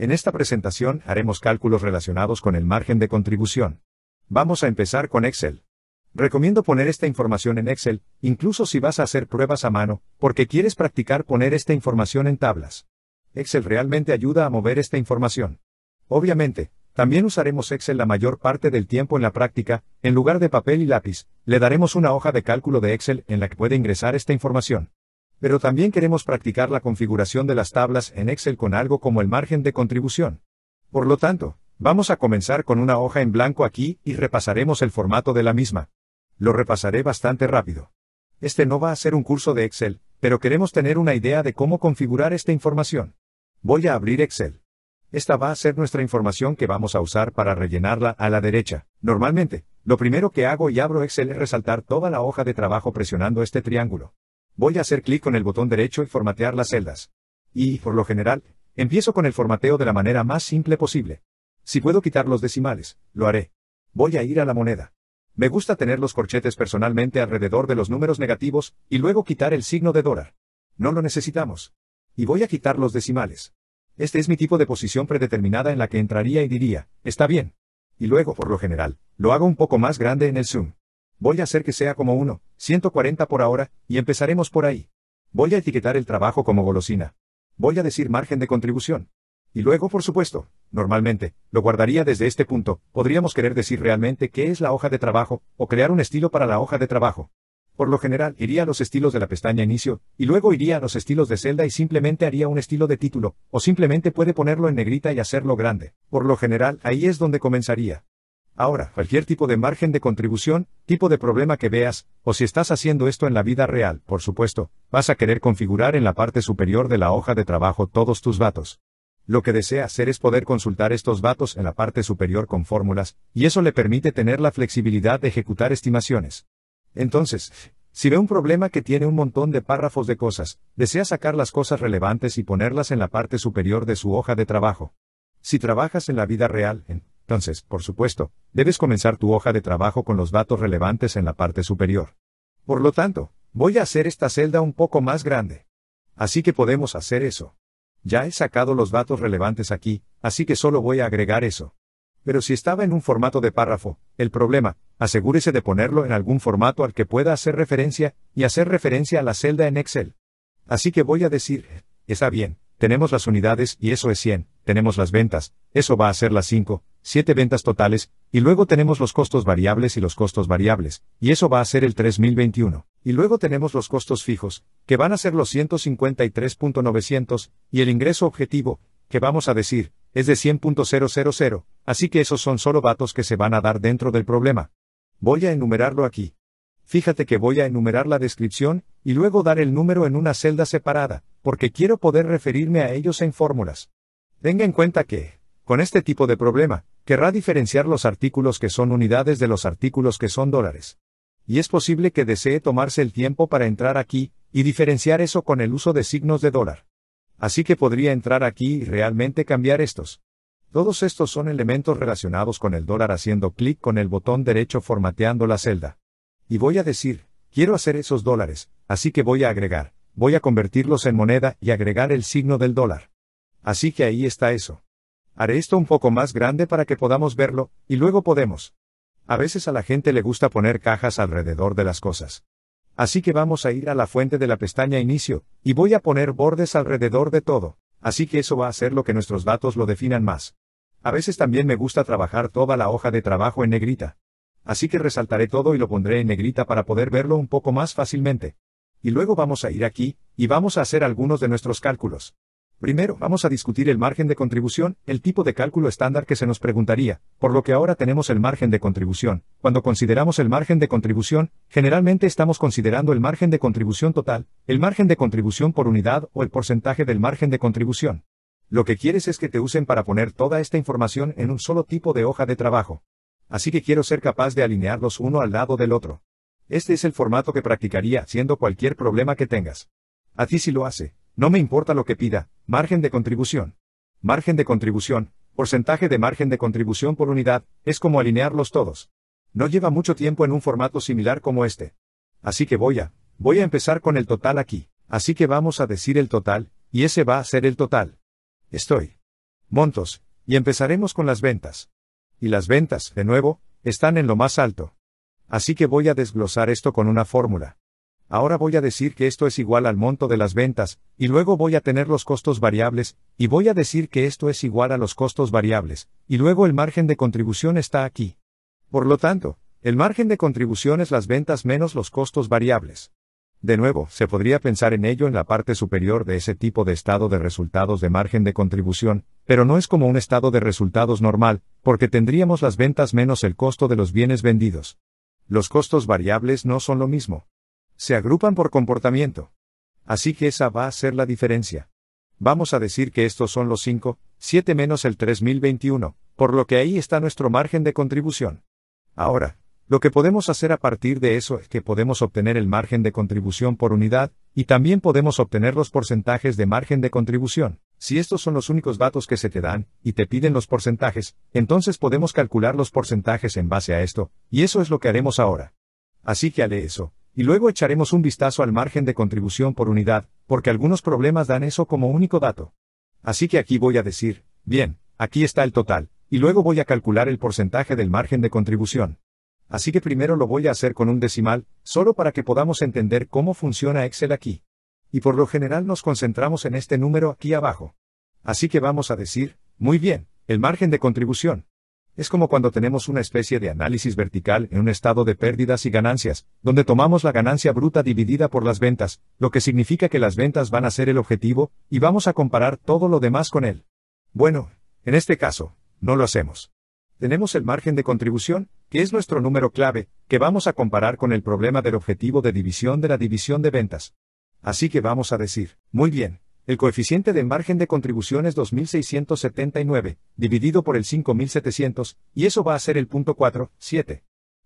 En esta presentación haremos cálculos relacionados con el margen de contribución. Vamos a empezar con Excel. Recomiendo poner esta información en Excel, incluso si vas a hacer pruebas a mano, porque quieres practicar poner esta información en tablas. Excel realmente ayuda a mover esta información. Obviamente, también usaremos Excel la mayor parte del tiempo en la práctica, en lugar de papel y lápiz, le daremos una hoja de cálculo de Excel en la que puede ingresar esta información. Pero también queremos practicar la configuración de las tablas en Excel con algo como el margen de contribución. Por lo tanto, vamos a comenzar con una hoja en blanco aquí y repasaremos el formato de la misma. Lo repasaré bastante rápido. Este no va a ser un curso de Excel, pero queremos tener una idea de cómo configurar esta información. Voy a abrir Excel. Esta va a ser nuestra información que vamos a usar para rellenarla a la derecha. Normalmente, lo primero que hago y abro Excel es resaltar toda la hoja de trabajo presionando este triángulo voy a hacer clic con el botón derecho y formatear las celdas. Y, por lo general, empiezo con el formateo de la manera más simple posible. Si puedo quitar los decimales, lo haré. Voy a ir a la moneda. Me gusta tener los corchetes personalmente alrededor de los números negativos, y luego quitar el signo de dólar. No lo necesitamos. Y voy a quitar los decimales. Este es mi tipo de posición predeterminada en la que entraría y diría, está bien. Y luego, por lo general, lo hago un poco más grande en el zoom. Voy a hacer que sea como uno, 140 por ahora, y empezaremos por ahí. Voy a etiquetar el trabajo como golosina. Voy a decir margen de contribución. Y luego, por supuesto, normalmente, lo guardaría desde este punto, podríamos querer decir realmente qué es la hoja de trabajo, o crear un estilo para la hoja de trabajo. Por lo general, iría a los estilos de la pestaña Inicio, y luego iría a los estilos de celda y simplemente haría un estilo de título, o simplemente puede ponerlo en negrita y hacerlo grande. Por lo general, ahí es donde comenzaría. Ahora, cualquier tipo de margen de contribución, tipo de problema que veas, o si estás haciendo esto en la vida real, por supuesto, vas a querer configurar en la parte superior de la hoja de trabajo todos tus datos. Lo que desea hacer es poder consultar estos datos en la parte superior con fórmulas, y eso le permite tener la flexibilidad de ejecutar estimaciones. Entonces, si ve un problema que tiene un montón de párrafos de cosas, desea sacar las cosas relevantes y ponerlas en la parte superior de su hoja de trabajo. Si trabajas en la vida real, en entonces, por supuesto, debes comenzar tu hoja de trabajo con los datos relevantes en la parte superior. Por lo tanto, voy a hacer esta celda un poco más grande. Así que podemos hacer eso. Ya he sacado los datos relevantes aquí, así que solo voy a agregar eso. Pero si estaba en un formato de párrafo, el problema, asegúrese de ponerlo en algún formato al que pueda hacer referencia, y hacer referencia a la celda en Excel. Así que voy a decir, está bien, tenemos las unidades y eso es 100, tenemos las ventas, eso va a ser las 5, 7 ventas totales, y luego tenemos los costos variables y los costos variables, y eso va a ser el 3021. Y luego tenemos los costos fijos, que van a ser los 153.900, y el ingreso objetivo, que vamos a decir, es de 100.000, así que esos son solo datos que se van a dar dentro del problema. Voy a enumerarlo aquí. Fíjate que voy a enumerar la descripción, y luego dar el número en una celda separada, porque quiero poder referirme a ellos en fórmulas. Tenga en cuenta que, con este tipo de problema, querrá diferenciar los artículos que son unidades de los artículos que son dólares. Y es posible que desee tomarse el tiempo para entrar aquí, y diferenciar eso con el uso de signos de dólar. Así que podría entrar aquí y realmente cambiar estos. Todos estos son elementos relacionados con el dólar haciendo clic con el botón derecho formateando la celda. Y voy a decir, quiero hacer esos dólares, así que voy a agregar, voy a convertirlos en moneda y agregar el signo del dólar. Así que ahí está eso. Haré esto un poco más grande para que podamos verlo, y luego podemos. A veces a la gente le gusta poner cajas alrededor de las cosas. Así que vamos a ir a la fuente de la pestaña Inicio, y voy a poner bordes alrededor de todo, así que eso va a hacer lo que nuestros datos lo definan más. A veces también me gusta trabajar toda la hoja de trabajo en negrita. Así que resaltaré todo y lo pondré en negrita para poder verlo un poco más fácilmente. Y luego vamos a ir aquí, y vamos a hacer algunos de nuestros cálculos. Primero, vamos a discutir el margen de contribución, el tipo de cálculo estándar que se nos preguntaría, por lo que ahora tenemos el margen de contribución. Cuando consideramos el margen de contribución, generalmente estamos considerando el margen de contribución total, el margen de contribución por unidad o el porcentaje del margen de contribución. Lo que quieres es que te usen para poner toda esta información en un solo tipo de hoja de trabajo. Así que quiero ser capaz de alinearlos uno al lado del otro. Este es el formato que practicaría haciendo cualquier problema que tengas. Así si lo hace, no me importa lo que pida, margen de contribución. Margen de contribución, porcentaje de margen de contribución por unidad, es como alinearlos todos. No lleva mucho tiempo en un formato similar como este. Así que voy a, voy a empezar con el total aquí. Así que vamos a decir el total, y ese va a ser el total. Estoy. Montos, y empezaremos con las ventas. Y las ventas, de nuevo, están en lo más alto. Así que voy a desglosar esto con una fórmula ahora voy a decir que esto es igual al monto de las ventas, y luego voy a tener los costos variables, y voy a decir que esto es igual a los costos variables, y luego el margen de contribución está aquí. Por lo tanto, el margen de contribución es las ventas menos los costos variables. De nuevo, se podría pensar en ello en la parte superior de ese tipo de estado de resultados de margen de contribución, pero no es como un estado de resultados normal, porque tendríamos las ventas menos el costo de los bienes vendidos. Los costos variables no son lo mismo se agrupan por comportamiento. Así que esa va a ser la diferencia. Vamos a decir que estos son los 5, 7 menos el 3021, por lo que ahí está nuestro margen de contribución. Ahora, lo que podemos hacer a partir de eso es que podemos obtener el margen de contribución por unidad, y también podemos obtener los porcentajes de margen de contribución. Si estos son los únicos datos que se te dan, y te piden los porcentajes, entonces podemos calcular los porcentajes en base a esto, y eso es lo que haremos ahora. Así que haré eso, y luego echaremos un vistazo al margen de contribución por unidad, porque algunos problemas dan eso como único dato. Así que aquí voy a decir, bien, aquí está el total, y luego voy a calcular el porcentaje del margen de contribución. Así que primero lo voy a hacer con un decimal, solo para que podamos entender cómo funciona Excel aquí. Y por lo general nos concentramos en este número aquí abajo. Así que vamos a decir, muy bien, el margen de contribución. Es como cuando tenemos una especie de análisis vertical en un estado de pérdidas y ganancias, donde tomamos la ganancia bruta dividida por las ventas, lo que significa que las ventas van a ser el objetivo, y vamos a comparar todo lo demás con él. Bueno, en este caso, no lo hacemos. Tenemos el margen de contribución, que es nuestro número clave, que vamos a comparar con el problema del objetivo de división de la división de ventas. Así que vamos a decir, muy bien, el coeficiente de margen de contribución es 2.679, dividido por el 5.700, y eso va a ser el punto 4, 7.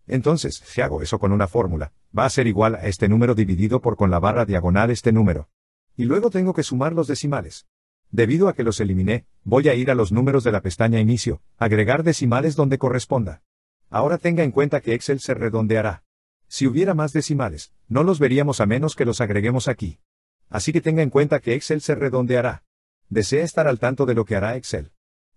Entonces, si hago eso con una fórmula, va a ser igual a este número dividido por con la barra diagonal este número. Y luego tengo que sumar los decimales. Debido a que los eliminé, voy a ir a los números de la pestaña Inicio, agregar decimales donde corresponda. Ahora tenga en cuenta que Excel se redondeará. Si hubiera más decimales, no los veríamos a menos que los agreguemos aquí. Así que tenga en cuenta que Excel se redondeará. Desea estar al tanto de lo que hará Excel.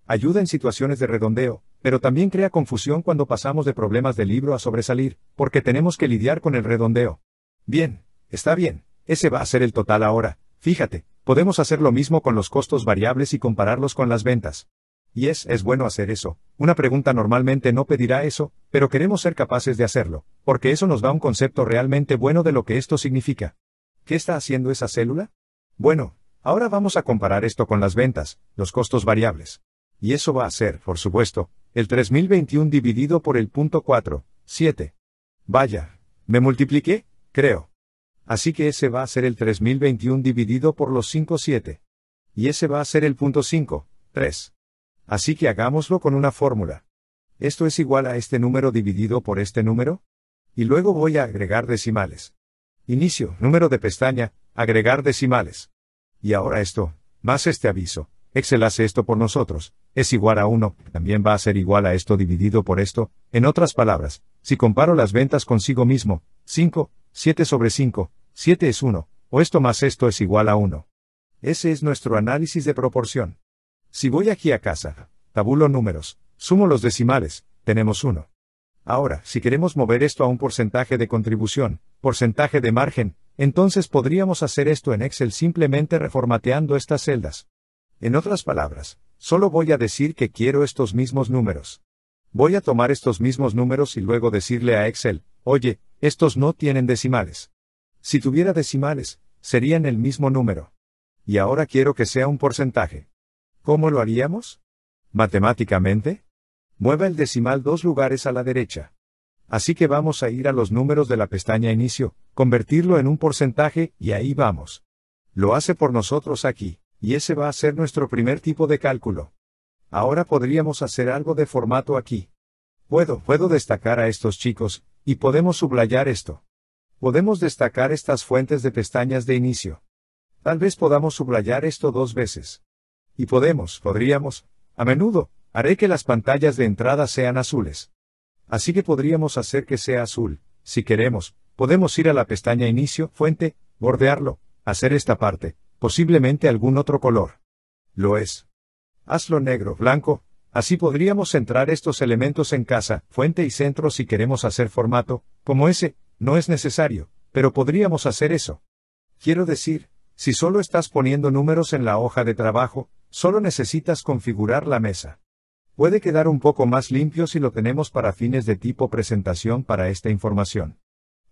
Ayuda en situaciones de redondeo, pero también crea confusión cuando pasamos de problemas de libro a sobresalir, porque tenemos que lidiar con el redondeo. Bien, está bien, ese va a ser el total ahora, fíjate, podemos hacer lo mismo con los costos variables y compararlos con las ventas. Y es, es bueno hacer eso. Una pregunta normalmente no pedirá eso, pero queremos ser capaces de hacerlo, porque eso nos da un concepto realmente bueno de lo que esto significa. ¿Qué está haciendo esa célula? Bueno, ahora vamos a comparar esto con las ventas, los costos variables. Y eso va a ser, por supuesto, el 3021 dividido por el punto 4, 7. Vaya, ¿me multipliqué? Creo. Así que ese va a ser el 3021 dividido por los 5, 7. Y ese va a ser el punto 5, 3. Así que hagámoslo con una fórmula. Esto es igual a este número dividido por este número. Y luego voy a agregar decimales. Inicio, número de pestaña, agregar decimales. Y ahora esto, más este aviso, Excel hace esto por nosotros, es igual a 1, también va a ser igual a esto dividido por esto, en otras palabras, si comparo las ventas consigo mismo, 5, 7 sobre 5, 7 es 1, o esto más esto es igual a 1. Ese es nuestro análisis de proporción. Si voy aquí a casa, tabulo números, sumo los decimales, tenemos 1. Ahora, si queremos mover esto a un porcentaje de contribución, porcentaje de margen, entonces podríamos hacer esto en Excel simplemente reformateando estas celdas. En otras palabras, solo voy a decir que quiero estos mismos números. Voy a tomar estos mismos números y luego decirle a Excel, oye, estos no tienen decimales. Si tuviera decimales, serían el mismo número. Y ahora quiero que sea un porcentaje. ¿Cómo lo haríamos? ¿Matemáticamente? Mueva el decimal dos lugares a la derecha. Así que vamos a ir a los números de la pestaña Inicio, convertirlo en un porcentaje, y ahí vamos. Lo hace por nosotros aquí, y ese va a ser nuestro primer tipo de cálculo. Ahora podríamos hacer algo de formato aquí. Puedo, puedo destacar a estos chicos, y podemos sublayar esto. Podemos destacar estas fuentes de pestañas de inicio. Tal vez podamos sublayar esto dos veces. Y podemos, podríamos, a menudo, Haré que las pantallas de entrada sean azules. Así que podríamos hacer que sea azul, si queremos, podemos ir a la pestaña Inicio, Fuente, bordearlo, hacer esta parte, posiblemente algún otro color. Lo es. Hazlo negro, blanco, así podríamos centrar estos elementos en casa, fuente y centro si queremos hacer formato, como ese, no es necesario, pero podríamos hacer eso. Quiero decir, si solo estás poniendo números en la hoja de trabajo, solo necesitas configurar la mesa. Puede quedar un poco más limpio si lo tenemos para fines de tipo presentación para esta información.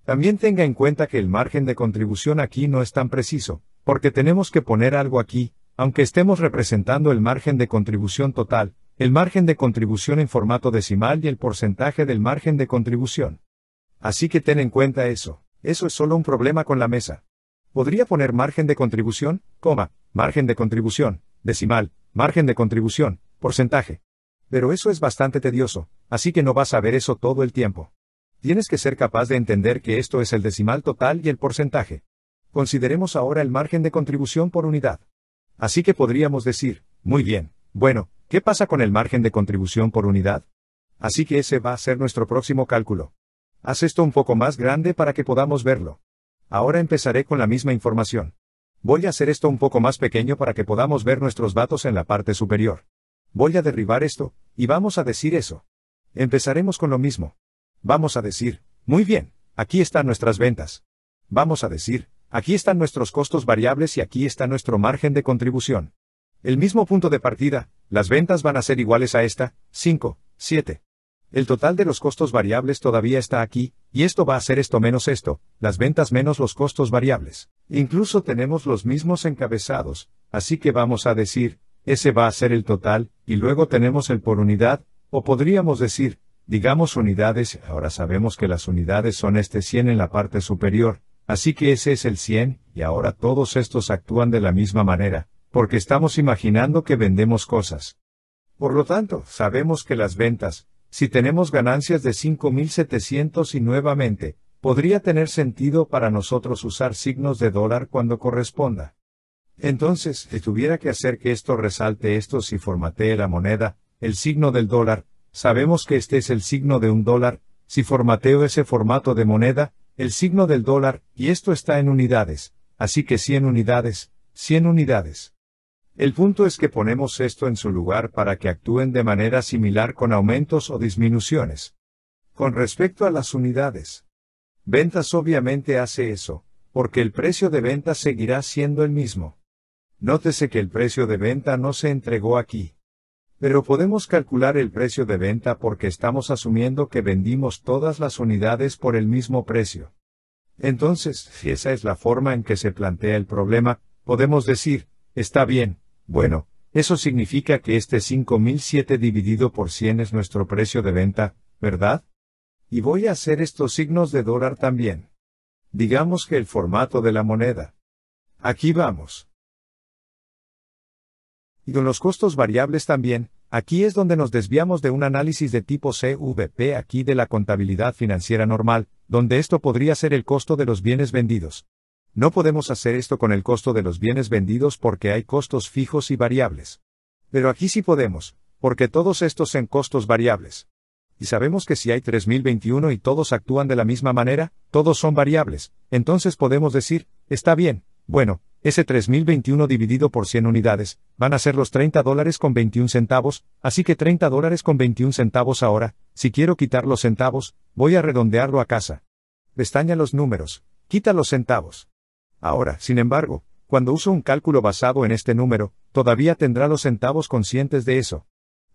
También tenga en cuenta que el margen de contribución aquí no es tan preciso, porque tenemos que poner algo aquí, aunque estemos representando el margen de contribución total, el margen de contribución en formato decimal y el porcentaje del margen de contribución. Así que ten en cuenta eso, eso es solo un problema con la mesa. Podría poner margen de contribución, coma, margen de contribución, decimal, margen de contribución, porcentaje. Pero eso es bastante tedioso, así que no vas a ver eso todo el tiempo. Tienes que ser capaz de entender que esto es el decimal total y el porcentaje. Consideremos ahora el margen de contribución por unidad. Así que podríamos decir, muy bien, bueno, ¿qué pasa con el margen de contribución por unidad? Así que ese va a ser nuestro próximo cálculo. Haz esto un poco más grande para que podamos verlo. Ahora empezaré con la misma información. Voy a hacer esto un poco más pequeño para que podamos ver nuestros datos en la parte superior. Voy a derribar esto, y vamos a decir eso. Empezaremos con lo mismo. Vamos a decir, muy bien, aquí están nuestras ventas. Vamos a decir, aquí están nuestros costos variables y aquí está nuestro margen de contribución. El mismo punto de partida, las ventas van a ser iguales a esta, 5, 7. El total de los costos variables todavía está aquí, y esto va a ser esto menos esto, las ventas menos los costos variables. Incluso tenemos los mismos encabezados, así que vamos a decir, ese va a ser el total, y luego tenemos el por unidad, o podríamos decir, digamos unidades, ahora sabemos que las unidades son este 100 en la parte superior, así que ese es el 100, y ahora todos estos actúan de la misma manera, porque estamos imaginando que vendemos cosas. Por lo tanto, sabemos que las ventas, si tenemos ganancias de 5.700 y nuevamente, podría tener sentido para nosotros usar signos de dólar cuando corresponda. Entonces, si tuviera que hacer que esto resalte esto si formatee la moneda, el signo del dólar, sabemos que este es el signo de un dólar, si formateo ese formato de moneda, el signo del dólar, y esto está en unidades, así que 100 unidades, 100 unidades. El punto es que ponemos esto en su lugar para que actúen de manera similar con aumentos o disminuciones. Con respecto a las unidades. Ventas obviamente hace eso, porque el precio de venta seguirá siendo el mismo. Nótese que el precio de venta no se entregó aquí. Pero podemos calcular el precio de venta porque estamos asumiendo que vendimos todas las unidades por el mismo precio. Entonces, si esa es la forma en que se plantea el problema, podemos decir, está bien, bueno, eso significa que este 5007 dividido por 100 es nuestro precio de venta, ¿verdad? Y voy a hacer estos signos de dólar también. Digamos que el formato de la moneda. Aquí vamos. Y con los costos variables también, aquí es donde nos desviamos de un análisis de tipo CVP aquí de la contabilidad financiera normal, donde esto podría ser el costo de los bienes vendidos. No podemos hacer esto con el costo de los bienes vendidos porque hay costos fijos y variables. Pero aquí sí podemos, porque todos estos son costos variables. Y sabemos que si hay 3021 y todos actúan de la misma manera, todos son variables, entonces podemos decir, está bien, bueno, ese 3021 dividido por 100 unidades, van a ser los 30 dólares con 21 centavos, así que 30 dólares con 21 centavos ahora, si quiero quitar los centavos, voy a redondearlo a casa. Destaña los números, quita los centavos. Ahora, sin embargo, cuando uso un cálculo basado en este número, todavía tendrá los centavos conscientes de eso.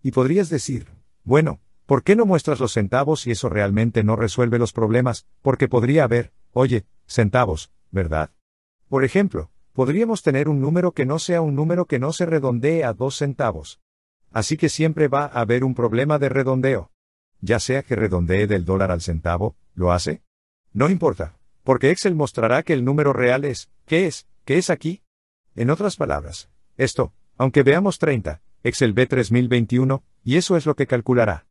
Y podrías decir, bueno, ¿por qué no muestras los centavos si eso realmente no resuelve los problemas? Porque podría haber, oye, centavos, ¿verdad? Por ejemplo, podríamos tener un número que no sea un número que no se redondee a dos centavos. Así que siempre va a haber un problema de redondeo. Ya sea que redondee del dólar al centavo, ¿lo hace? No importa, porque Excel mostrará que el número real es, ¿qué es? ¿Qué es aquí? En otras palabras, esto, aunque veamos 30, Excel ve 3021, y eso es lo que calculará.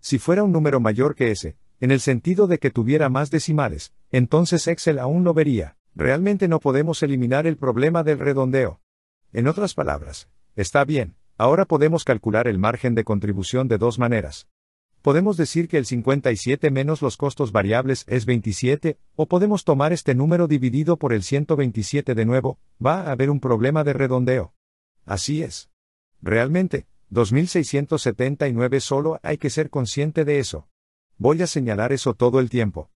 Si fuera un número mayor que ese, en el sentido de que tuviera más decimales, entonces Excel aún lo vería. Realmente no podemos eliminar el problema del redondeo. En otras palabras, está bien, ahora podemos calcular el margen de contribución de dos maneras. Podemos decir que el 57 menos los costos variables es 27, o podemos tomar este número dividido por el 127 de nuevo, va a haber un problema de redondeo. Así es. Realmente, 2679 solo hay que ser consciente de eso. Voy a señalar eso todo el tiempo.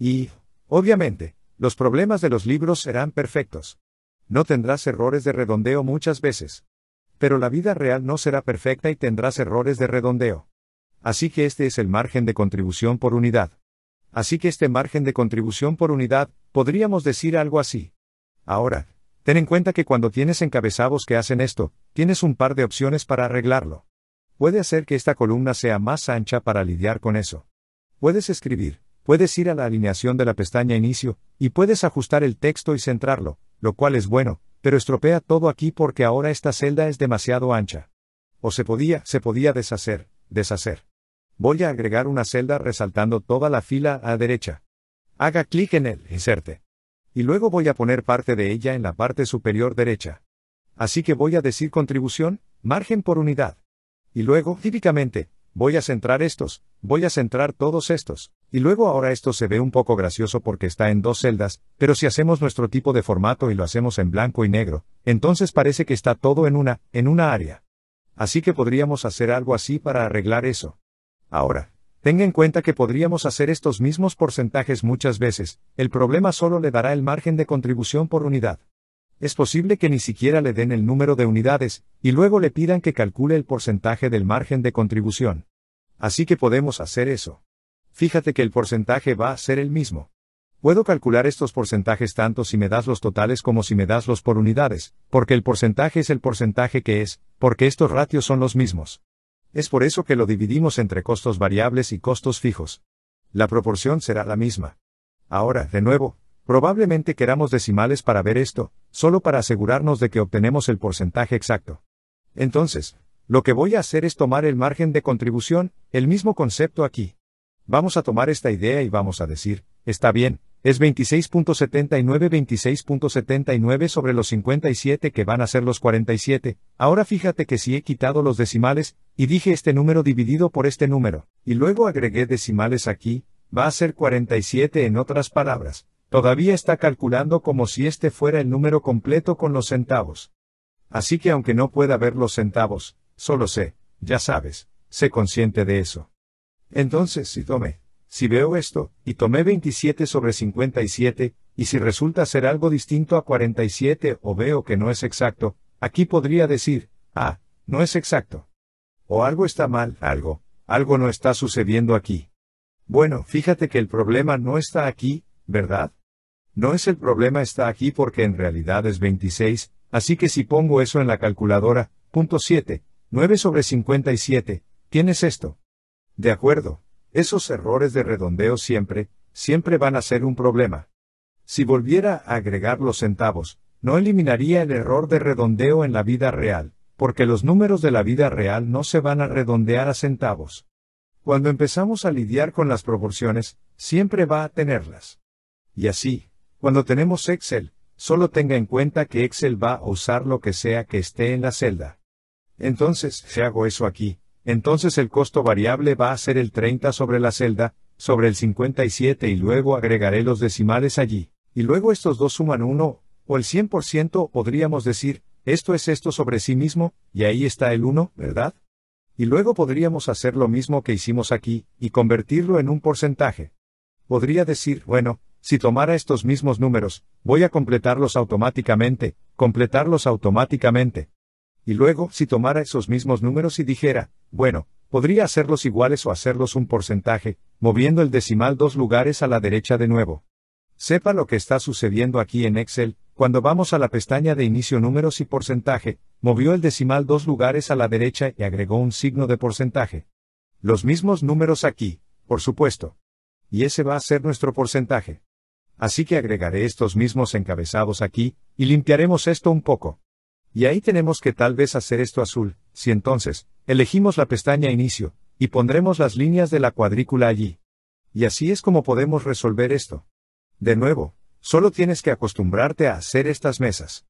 Y, obviamente, los problemas de los libros serán perfectos. No tendrás errores de redondeo muchas veces. Pero la vida real no será perfecta y tendrás errores de redondeo. Así que este es el margen de contribución por unidad. Así que este margen de contribución por unidad, podríamos decir algo así. Ahora, ten en cuenta que cuando tienes encabezados que hacen esto, tienes un par de opciones para arreglarlo. Puede hacer que esta columna sea más ancha para lidiar con eso. Puedes escribir, puedes ir a la alineación de la pestaña Inicio, y puedes ajustar el texto y centrarlo, lo cual es bueno, pero estropea todo aquí porque ahora esta celda es demasiado ancha. O se podía, se podía deshacer, deshacer. Voy a agregar una celda resaltando toda la fila a derecha. Haga clic en el inserte. Y luego voy a poner parte de ella en la parte superior derecha. Así que voy a decir contribución, margen por unidad. Y luego, típicamente, voy a centrar estos, voy a centrar todos estos. Y luego ahora esto se ve un poco gracioso porque está en dos celdas, pero si hacemos nuestro tipo de formato y lo hacemos en blanco y negro, entonces parece que está todo en una, en una área. Así que podríamos hacer algo así para arreglar eso. Ahora, tenga en cuenta que podríamos hacer estos mismos porcentajes muchas veces, el problema solo le dará el margen de contribución por unidad. Es posible que ni siquiera le den el número de unidades, y luego le pidan que calcule el porcentaje del margen de contribución. Así que podemos hacer eso. Fíjate que el porcentaje va a ser el mismo. Puedo calcular estos porcentajes tanto si me das los totales como si me das los por unidades, porque el porcentaje es el porcentaje que es, porque estos ratios son los mismos. Es por eso que lo dividimos entre costos variables y costos fijos. La proporción será la misma. Ahora, de nuevo, probablemente queramos decimales para ver esto, solo para asegurarnos de que obtenemos el porcentaje exacto. Entonces, lo que voy a hacer es tomar el margen de contribución, el mismo concepto aquí. Vamos a tomar esta idea y vamos a decir, está bien, es 26.79 26.79 sobre los 57 que van a ser los 47, ahora fíjate que si he quitado los decimales, y dije este número dividido por este número, y luego agregué decimales aquí, va a ser 47 en otras palabras, todavía está calculando como si este fuera el número completo con los centavos. Así que aunque no pueda ver los centavos, solo sé, ya sabes, sé consciente de eso. Entonces, si tome si veo esto, y tomé 27 sobre 57, y si resulta ser algo distinto a 47 o veo que no es exacto, aquí podría decir, ah, no es exacto. O algo está mal, algo, algo no está sucediendo aquí. Bueno, fíjate que el problema no está aquí, ¿verdad? No es el problema está aquí porque en realidad es 26, así que si pongo eso en la calculadora, punto 7, 9 sobre 57, tienes esto. De acuerdo, esos errores de redondeo siempre, siempre van a ser un problema. Si volviera a agregar los centavos, no eliminaría el error de redondeo en la vida real, porque los números de la vida real no se van a redondear a centavos. Cuando empezamos a lidiar con las proporciones, siempre va a tenerlas. Y así, cuando tenemos Excel, solo tenga en cuenta que Excel va a usar lo que sea que esté en la celda. Entonces, si hago eso aquí, entonces el costo variable va a ser el 30 sobre la celda, sobre el 57 y luego agregaré los decimales allí. Y luego estos dos suman 1, o el 100% podríamos decir, esto es esto sobre sí mismo, y ahí está el 1, ¿verdad? Y luego podríamos hacer lo mismo que hicimos aquí, y convertirlo en un porcentaje. Podría decir, bueno, si tomara estos mismos números, voy a completarlos automáticamente, completarlos automáticamente. Y luego, si tomara esos mismos números y dijera, bueno, podría hacerlos iguales o hacerlos un porcentaje, moviendo el decimal dos lugares a la derecha de nuevo. Sepa lo que está sucediendo aquí en Excel, cuando vamos a la pestaña de inicio números y porcentaje, movió el decimal dos lugares a la derecha y agregó un signo de porcentaje. Los mismos números aquí, por supuesto. Y ese va a ser nuestro porcentaje. Así que agregaré estos mismos encabezados aquí, y limpiaremos esto un poco. Y ahí tenemos que tal vez hacer esto azul, si entonces, elegimos la pestaña Inicio, y pondremos las líneas de la cuadrícula allí. Y así es como podemos resolver esto. De nuevo, solo tienes que acostumbrarte a hacer estas mesas.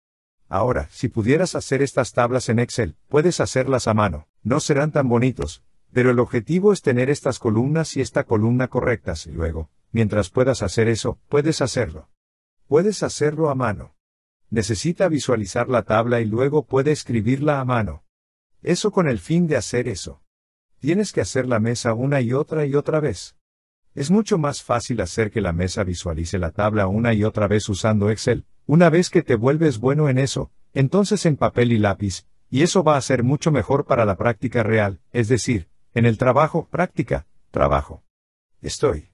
Ahora, si pudieras hacer estas tablas en Excel, puedes hacerlas a mano, no serán tan bonitos, pero el objetivo es tener estas columnas y esta columna correctas y luego, mientras puedas hacer eso, puedes hacerlo. Puedes hacerlo a mano necesita visualizar la tabla y luego puede escribirla a mano. Eso con el fin de hacer eso. Tienes que hacer la mesa una y otra y otra vez. Es mucho más fácil hacer que la mesa visualice la tabla una y otra vez usando Excel. Una vez que te vuelves bueno en eso, entonces en papel y lápiz, y eso va a ser mucho mejor para la práctica real, es decir, en el trabajo, práctica, trabajo. Estoy.